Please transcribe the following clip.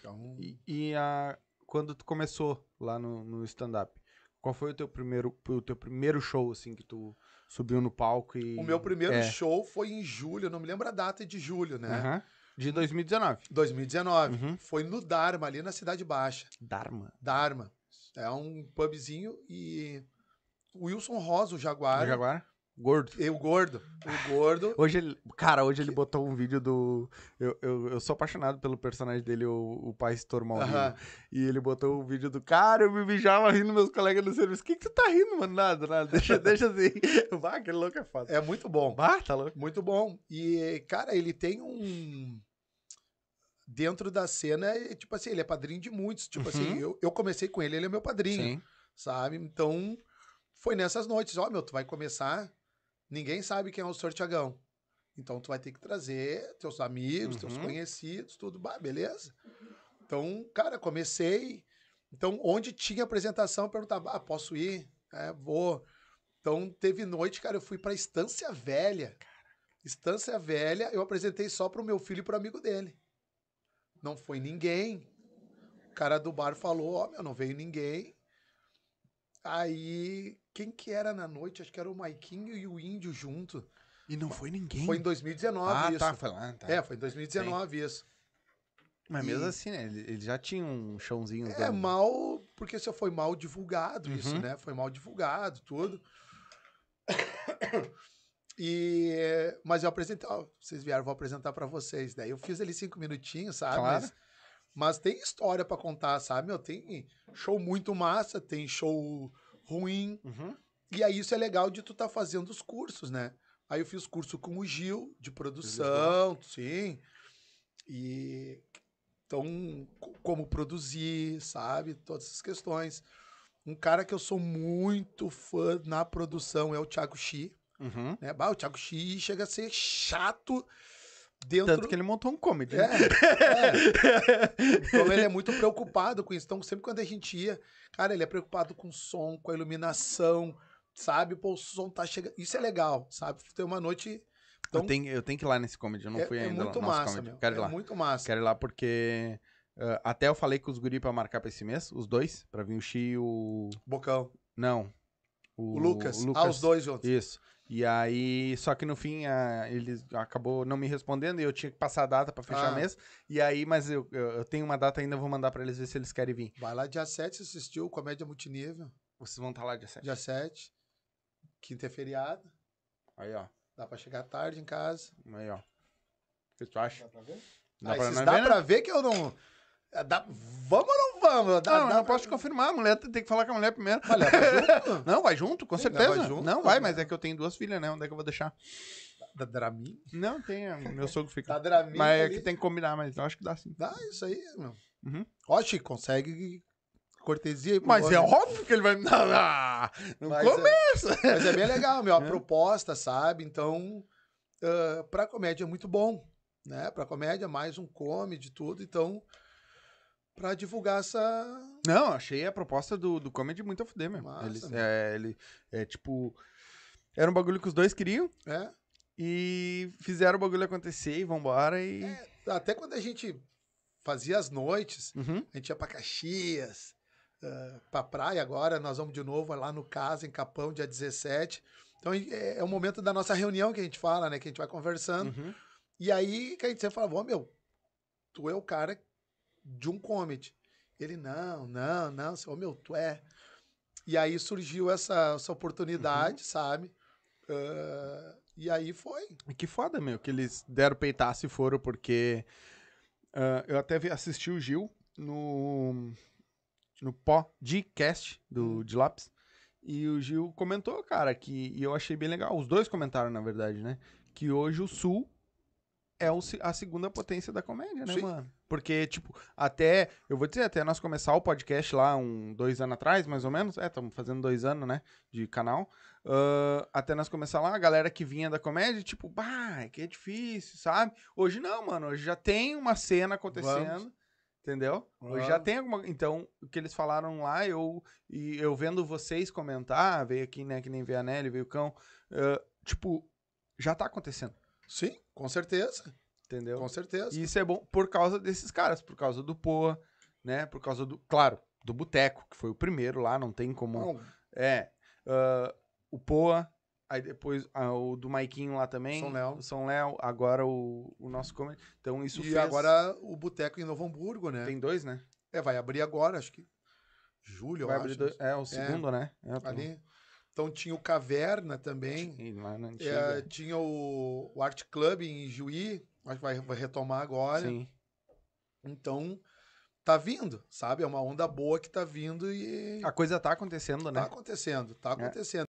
Então... E, e a, quando tu começou lá no, no stand-up, qual foi o teu primeiro, o teu primeiro show, assim, que tu subiu no palco e... O meu primeiro é. show foi em julho, não me lembro a data de julho, né? Uhum. De 2019. 2019. Uhum. Foi no Dharma, ali na Cidade Baixa. Dharma? Dharma. É um pubzinho e... Wilson Rosa, o Jaguar, o Jaguar, Gordo. Eu, gordo. O gordo. Hoje ele. Cara, hoje ele botou um vídeo do. Eu, eu, eu sou apaixonado pelo personagem dele, o, o pai Stormal. Uh -huh. E ele botou um vídeo do cara, eu me mijava rindo meus colegas no serviço. O que, que tu tá rindo, mano? Nada, nada. Deixa, deixa assim. Vá, aquele louco é foda. É muito bom. Bah, tá louco. Muito bom. E, cara, ele tem um dentro da cena, é, tipo assim, ele é padrinho de muitos. Tipo assim, uhum. eu, eu comecei com ele, ele é meu padrinho. Sim. Sabe? Então, foi nessas noites, ó, oh, meu, tu vai começar ninguém sabe quem é o sorteagão. Então tu vai ter que trazer teus amigos, uhum. teus conhecidos, tudo, bah, beleza? Então, cara, comecei. Então, onde tinha apresentação, eu perguntava, ah, posso ir? É, vou. Então, teve noite, cara, eu fui pra Estância Velha. Estância Velha, eu apresentei só pro meu filho e pro amigo dele. Não foi ninguém. O cara do bar falou, ó, oh, meu, não veio ninguém. Aí, quem que era na noite? Acho que era o Maiquinho e o Índio junto. E não foi ninguém. Foi em 2019 ah, tá, isso. Tá, foi lá, tá. É, foi em 2019 Sim. isso. Mas e... mesmo assim, né? Ele, já tinha um chãozinho. É, dando... mal, porque isso foi mal divulgado, uhum. isso, né? Foi mal divulgado, tudo. E, mas eu apresentei, ó, vocês vieram, vou apresentar para vocês. Daí né? eu fiz ali cinco minutinhos, sabe? Claro. Mas, mas tem história para contar, sabe? Meu, tem show muito massa, tem show ruim. Uhum. E aí isso é legal de tu tá fazendo os cursos, né? Aí eu fiz curso com o Gil de produção, sim. E então como produzir, sabe, todas essas questões. Um cara que eu sou muito fã na produção é o Thiago Xi. Uhum. Né? Bah, o Thiago Xi chega a ser chato dentro. Tanto que ele montou um comedy. Né? É, é. Então ele é muito preocupado com isso. Então, sempre quando a gente ia, cara, ele é preocupado com o som, com a iluminação, sabe? Pô, o som tá chegando. Isso é legal, sabe? Tem uma noite. Então, eu, tenho, eu tenho que ir lá nesse comedy, eu não é, fui é Muito massa, meu, Quero é ir lá. muito massa. Quero ir lá porque. Uh, até eu falei com os guri pra marcar pra esse mês, os dois, pra vir o Xi e o. Bocão. Não. O, o Lucas. Lucas. Ah, os dois juntos. Isso. E aí, só que no fim, a, ele acabou não me respondendo e eu tinha que passar a data para fechar ah. mesmo. E aí, mas eu, eu, eu, tenho uma data ainda, vou mandar para eles ver se eles querem vir. Vai lá dia 7 assistiu Comédia Multinível. Vocês vão estar tá lá dia 7. Dia 7. Quinta é feriado. Aí, ó. Dá pra chegar tarde em casa. Aí, ó. O que tu acha? Dá pra ver? Dá, ah, pra, dá ver, né? pra ver que eu não. É, vamos ou não vamos? não, não posso te confirmar. A mulher tem que falar com a mulher primeiro. vai junto? não, vai junto, com certeza. Vai junto, não, tá vai, mas é que eu tenho duas filhas, né? Onde é que eu vou deixar? Da Dramin? Não, tem. Meu sogro fica. Da Dramin. Mas é tá que tem que combinar, mas eu acho que dá sim. Dá, isso aí, meu. Uhum. consegue cortesia aí Mas é óbvio que ele vai me dar. Não mas começa. É, mas é bem legal, meu. A é. proposta, sabe? Então, uh, pra comédia é muito bom. Né? Pra comédia, mais um come de tudo. Então, para divulgar essa. Não, achei a proposta do, do comedy muito a fuder mesmo. Massa, Eles, é, ele, é tipo. Era um bagulho que os dois queriam. É. E fizeram o bagulho acontecer e vambora. E... É, até quando a gente fazia as noites, uhum. a gente ia pra Caxias, uh, pra praia agora, nós vamos de novo lá no Casa, em Capão, dia 17. Então é, é o momento da nossa reunião que a gente fala, né? Que a gente vai conversando. Uhum. E aí que a gente sempre falava, ô meu, tu é o cara de um comedy. Ele, não, não, não, ô oh, meu, tu é. E aí surgiu essa, essa oportunidade, uhum. sabe? Uh, e aí foi. Que foda, meu, que eles deram peitar se foram, porque uh, eu até assisti o Gil no, no podcast do, uhum. de Lápis. E o Gil comentou, cara, que e eu achei bem legal. Os dois comentaram, na verdade, né? Que hoje o Sul é o, a segunda potência da comédia, né, Sim. mano? Porque, tipo, até, eu vou dizer, até nós começar o podcast lá, um, dois anos atrás, mais ou menos, é, estamos fazendo dois anos, né, de canal, uh, até nós começar lá, a galera que vinha da comédia, tipo, bah, que é difícil, sabe? Hoje não, mano, hoje já tem uma cena acontecendo, Vamos. entendeu? Hoje já tem alguma, então, o que eles falaram lá, eu, e eu vendo vocês comentar, veio aqui, né, que nem Nelly, veio o Cão, uh, tipo, já tá acontecendo. Sim, com certeza. Entendeu? Com certeza. E isso é bom por causa desses caras, por causa do Poa, né? Por causa do. Claro, do Boteco, que foi o primeiro lá, não tem como. Não. É. Uh, o Poa, aí depois ah, o do Maiquinho lá também. São Léo. São Léo, agora o, o nosso comer. Então isso E fez... agora o Boteco em Novo Hamburgo, né? Tem dois, né? É, vai abrir agora, acho que. Julho, vai eu abrir acho. Dois... É, o segundo, é. né? É, Ali. Então tinha o Caverna também. Sim, é, tinha o, o, Art Club em Juí, acho que vai, vai retomar agora. Sim. Então, tá vindo, sabe? É uma onda boa que tá vindo e. A coisa tá acontecendo, né? Tá acontecendo, tá é. acontecendo. É.